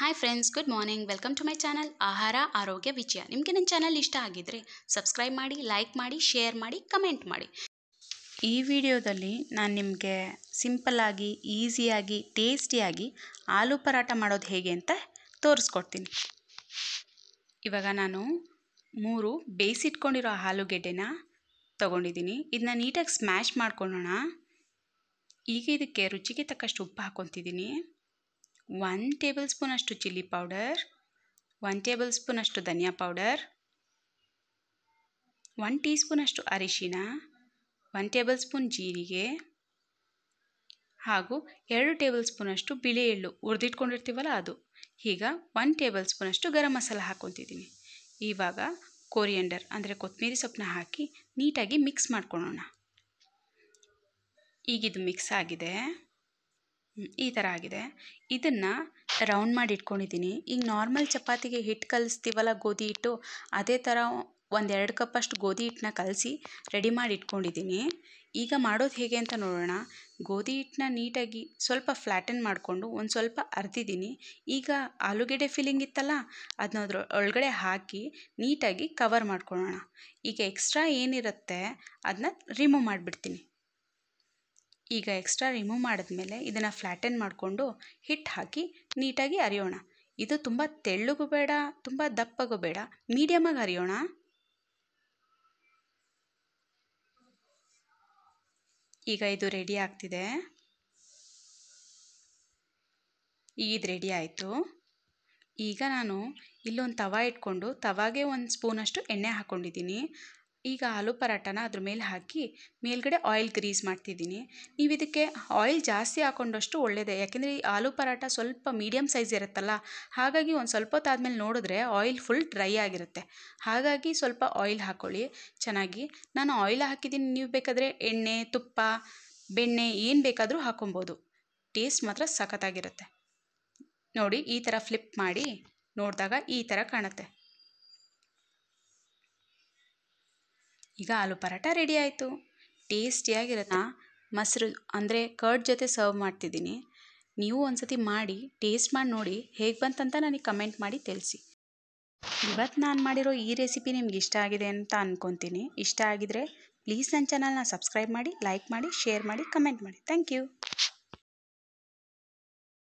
hi friends good morning welcome to my channel ಆಹಾರ ಆರೋಗ್ಯ ವಿಜಯ ನಿಮಗೆ ನನ್ನ ಚಾನಲ್ ಇಷ್ಟ ಆಗಿದ್ರೆ ಸಬ್ಸ್ಕ್ರೈಬ್ ಮಾಡಿ ಲೈಕ್ ಮಾಡಿ ಶೇರ್ ಮಾಡಿ ಕಮೆಂಟ್ ಮಾಡಿ ಈ ವಿಡಿಯೋದಲ್ಲಿ ನಾನು ನಿಮಗೆ ಸಿಂಪಲ್ಲಾಗಿ ಈಸಿಯಾಗಿ ಟೇಸ್ಟಿಯಾಗಿ ಆಲೂ ಪರಾಟ ಮಾಡೋದು ಹೇಗೆ ಅಂತ ತೋರಿಸ್ಕೊಡ್ತೀನಿ ಇವಾಗ ನಾನು ಮೂರು ಬೇಯಿಸಿಟ್ಕೊಂಡಿರೋ ಆಲೂಗೆಡ್ಡೆನ ತೊಗೊಂಡಿದ್ದೀನಿ ಇದನ್ನ ನೀಟಾಗಿ ಸ್ಮ್ಯಾಶ್ ಮಾಡ್ಕೊಳ್ಳೋಣ ಈಗ ಇದಕ್ಕೆ ರುಚಿಗೆ ತಕ್ಕಷ್ಟು ಉಪ್ಪು ಹಾಕ್ಕೊತಿದ್ದೀನಿ ಒನ್ ಟೇಬಲ್ ಸ್ಪೂನಷ್ಟು ಚಿಲ್ಲಿ ಪೌಡರ್ ಒನ್ ಟೇಬಲ್ ಸ್ಪೂನಷ್ಟು ಧನಿಯಾ ಪೌಡರ್ ಒನ್ ಟೀ ಸ್ಪೂನಷ್ಟು ಅರಿಶಿನ ಒನ್ ಟೇಬಲ್ ಸ್ಪೂನ್ ಜೀರಿಗೆ ಹಾಗೂ ಎರಡು ಟೇಬಲ್ ಸ್ಪೂನಷ್ಟು ಬಿಳಿ ಎಳ್ಳು ಉರಿದಿಟ್ಕೊಂಡಿರ್ತೀವಲ್ಲ ಅದು ಈಗ ಒನ್ ಟೇಬಲ್ ಸ್ಪೂನಷ್ಟು ಗರಂ ಮಸಾಲ ಹಾಕ್ಕೊತಿದ್ದೀನಿ ಇವಾಗ ಕೋರಿಯಂಡರ್ ಅಂದರೆ ಕೊತ್ತಂಬರಿ ಸೊಪ್ಪನ್ನ ಹಾಕಿ ನೀಟಾಗಿ ಮಿಕ್ಸ್ ಮಾಡ್ಕೊಳ್ಳೋಣ ಈಗಿದು ಮಿಕ್ಸ್ ಆಗಿದೆ ಈ ಥರ ಆಗಿದೆ ಇದನ್ನು ರೌಂಡ್ ಮಾಡಿ ಇಟ್ಕೊಂಡಿದ್ದೀನಿ ಈಗ ನಾರ್ಮಲ್ ಚಪಾತಿಗೆ ಹಿಟ್ಟು ಕಲಿಸ್ತೀವಲ್ಲ ಗೋಧಿ ಹಿಟ್ಟು ಅದೇ ಥರ ಒಂದೆರಡು ಕಪ್ಪಷ್ಟು ಗೋಧಿ ಹಿಟ್ಟನ್ನ ಕಲಸಿ ರೆಡಿ ಮಾಡಿ ಇಟ್ಕೊಂಡಿದ್ದೀನಿ ಈಗ ಮಾಡೋದು ಹೇಗೆ ಅಂತ ನೋಡೋಣ ಗೋಧಿ ಹಿಟ್ಟನ್ನ ನೀಟಾಗಿ ಸ್ವಲ್ಪ ಫ್ಲ್ಯಾಟನ್ ಮಾಡಿಕೊಂಡು ಒಂದು ಸ್ವಲ್ಪ ಅರ್ದಿದ್ದೀನಿ ಈಗ ಆಲೂಗೆಡ್ಡೆ ಫಿಲಿಂಗ್ ಇತ್ತಲ್ಲ ಅದನ್ನ ಅದ್ರ ಒಳಗಡೆ ಹಾಕಿ ನೀಟಾಗಿ ಕವರ್ ಮಾಡ್ಕೊಳ್ಳೋಣ ಈಗ ಎಕ್ಸ್ಟ್ರಾ ಏನಿರುತ್ತೆ ಅದನ್ನ ರಿಮೂವ್ ಮಾಡಿಬಿಡ್ತೀನಿ ಈಗ ಎಕ್ಸ್ಟ್ರಾ ರಿಮೂವ್ ಮೇಲೆ ಇದನ್ನು ಫ್ಲ್ಯಾಟನ್ ಮಾಡಿಕೊಂಡು ಹಿಟ್ಟು ಹಾಕಿ ನೀಟಾಗಿ ಅರಿಯೋಣ ಇದು ತುಂಬ ತೆಳ್ಳಗೂ ಬೇಡ ತುಂಬ ದಪ್ಪಗೂ ಬೇಡ ಮೀಡಿಯಮಾಗಿ ಅರಿಯೋಣ ಈಗ ಇದು ರೆಡಿ ಆಗ್ತಿದೆ ಈಗ ಇದು ರೆಡಿ ಆಯಿತು ಈಗ ನಾನು ಇಲ್ಲೊಂದು ತವಾ ಇಟ್ಕೊಂಡು ತವಾಗೆ ಒಂದು ಸ್ಪೂನಷ್ಟು ಎಣ್ಣೆ ಹಾಕ್ಕೊಂಡಿದ್ದೀನಿ ಈಗ ಆಲೂ ಪರಾಟನ ಅದ್ರ ಮೇಲೆ ಹಾಕಿ ಮೇಲ್ಗಡೆ ಆಯಿಲ್ ಗ್ರೀಸ್ ಮಾಡ್ತಿದ್ದೀನಿ ನೀವು ಇದಕ್ಕೆ ಆಯಿಲ್ ಜಾಸ್ತಿ ಹಾಕೊಂಡಷ್ಟು ಒಳ್ಳೆಯದೇ ಯಾಕೆಂದರೆ ಈ ಆಲೂ ಪರಾಟ ಸ್ವಲ್ಪ ಮೀಡಿಯಮ್ ಸೈಜ್ ಇರುತ್ತಲ್ಲ ಹಾಗಾಗಿ ಒಂದು ಸ್ವಲ್ಪ ಹೊತ್ತಾದ್ಮೇಲೆ ನೋಡಿದ್ರೆ ಆಯಿಲ್ ಫುಲ್ ಡ್ರೈ ಆಗಿರುತ್ತೆ ಹಾಗಾಗಿ ಸ್ವಲ್ಪ ಆಯಿಲ್ ಹಾಕ್ಕೊಳ್ಳಿ ಚೆನ್ನಾಗಿ ನಾನು ಆಯಿಲ್ ಹಾಕಿದ್ದೀನಿ ನೀವು ಬೇಕಾದರೆ ಎಣ್ಣೆ ತುಪ್ಪ ಬೆಣ್ಣೆ ಏನು ಬೇಕಾದರೂ ಹಾಕ್ಕೊಬೋದು ಟೇಸ್ಟ್ ಮಾತ್ರ ಸಖತ್ತಾಗಿರುತ್ತೆ ನೋಡಿ ಈ ಥರ ಫ್ಲಿಪ್ ಮಾಡಿ ನೋಡಿದಾಗ ಈ ಥರ ಕಾಣುತ್ತೆ ಈಗ ಆಲೂ ಪರಾಟ ರೆಡಿ ಆಯಿತು ಟೇಸ್ಟಿಯಾಗಿರೋದನ್ನ ಮೊಸರು ಅಂದರೆ ಕರ್ಡ್ ಜೊತೆ ಸರ್ವ್ ಮಾಡ್ತಿದ್ದೀನಿ ನೀವು ಒಂದು ಸತಿ ಮಾಡಿ ಟೇಸ್ಟ್ ಮಾಡಿ ನೋಡಿ ಹೇಗೆ ಬಂತಂತ ನನಗೆ ಕಮೆಂಟ್ ಮಾಡಿ ತಿಳಿಸಿ ಇವತ್ತು ನಾನು ಮಾಡಿರೋ ಈ ರೆಸಿಪಿ ನಿಮ್ಗೆ ಇಷ್ಟ ಆಗಿದೆ ಅಂತ ಅನ್ಕೊತೀನಿ ಇಷ್ಟ ಆಗಿದ್ರೆ ಪ್ಲೀಸ್ ನನ್ನ ಚಾನಲ್ನ ಸಬ್ಸ್ಕ್ರೈಬ್ ಮಾಡಿ ಲೈಕ್ ಮಾಡಿ ಶೇರ್ ಮಾಡಿ ಕಮೆಂಟ್ ಮಾಡಿ ಥ್ಯಾಂಕ್ ಯು